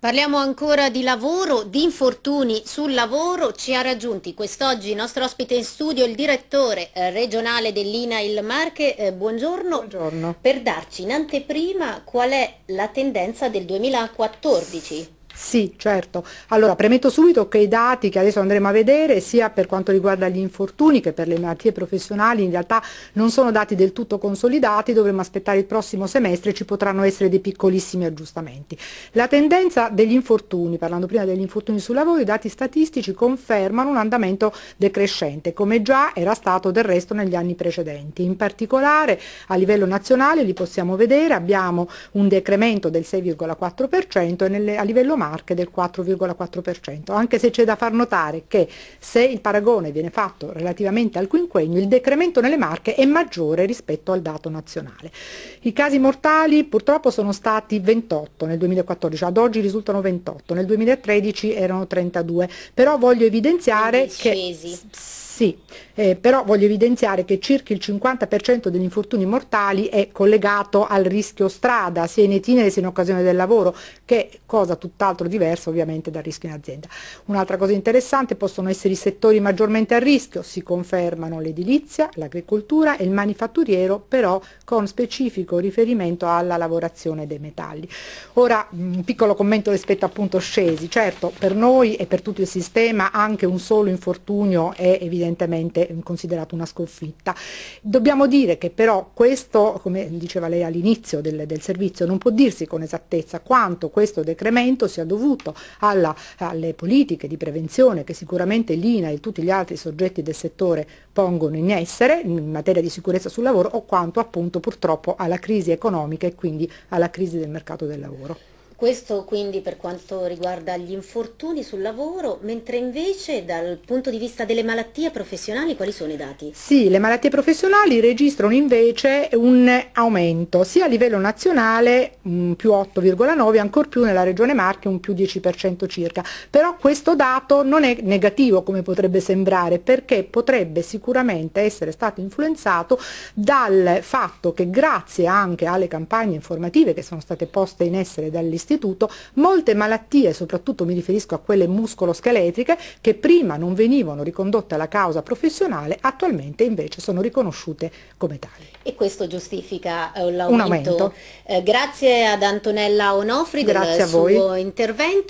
Parliamo ancora di lavoro, di infortuni sul lavoro. Ci ha raggiunti quest'oggi il nostro ospite in studio, il direttore eh, regionale dell'INAIL Marche. Eh, buongiorno. Buongiorno. Per darci in anteprima qual è la tendenza del 2014. Sì, certo. Allora, premetto subito che i dati che adesso andremo a vedere, sia per quanto riguarda gli infortuni che per le malattie professionali, in realtà non sono dati del tutto consolidati, dovremo aspettare il prossimo semestre, e ci potranno essere dei piccolissimi aggiustamenti. La tendenza degli infortuni, parlando prima degli infortuni sul lavoro, i dati statistici confermano un andamento decrescente, come già era stato del resto negli anni precedenti. In particolare, a livello nazionale, li possiamo vedere, abbiamo un decremento del 6,4% e nelle, a livello macro Marche del 4,4%, anche se c'è da far notare che se il paragone viene fatto relativamente al quinquennio, il decremento nelle marche è maggiore rispetto al dato nazionale. I casi mortali purtroppo sono stati 28 nel 2014, ad oggi risultano 28, nel 2013 erano 32, però voglio evidenziare che... Mesi sì, eh, però voglio evidenziare che circa il 50% degli infortuni mortali è collegato al rischio strada, sia in itinere sia in occasione del lavoro, che è cosa tutt'altro diversa ovviamente dal rischio in azienda. Un'altra cosa interessante possono essere i settori maggiormente a rischio, si confermano l'edilizia, l'agricoltura e il manifatturiero, però con specifico riferimento alla lavorazione dei metalli. Ora mm, un piccolo commento rispetto appunto scesi, certo per noi e per tutto il sistema anche un solo infortunio è evidente evidentemente considerato una sconfitta. Dobbiamo dire che però questo, come diceva lei all'inizio del, del servizio, non può dirsi con esattezza quanto questo decremento sia dovuto alla, alle politiche di prevenzione che sicuramente l'INA e tutti gli altri soggetti del settore pongono in essere in materia di sicurezza sul lavoro o quanto appunto purtroppo alla crisi economica e quindi alla crisi del mercato del lavoro. Questo quindi per quanto riguarda gli infortuni sul lavoro, mentre invece dal punto di vista delle malattie professionali quali sono i dati? Sì, le malattie professionali registrano invece un aumento sia a livello nazionale mm, più 8,9, ancor più nella regione Marche un più 10% circa, però questo dato non è negativo come potrebbe sembrare perché potrebbe sicuramente essere stato influenzato dal fatto che grazie anche alle campagne informative che sono state poste in essere dall'istituto dell'istituto, molte malattie, soprattutto mi riferisco a quelle muscoloscheletriche, che prima non venivano ricondotte alla causa professionale, attualmente invece sono riconosciute come tali. E questo giustifica eh, l'aumento. Eh, grazie ad Antonella Onofri grazie del suo intervento.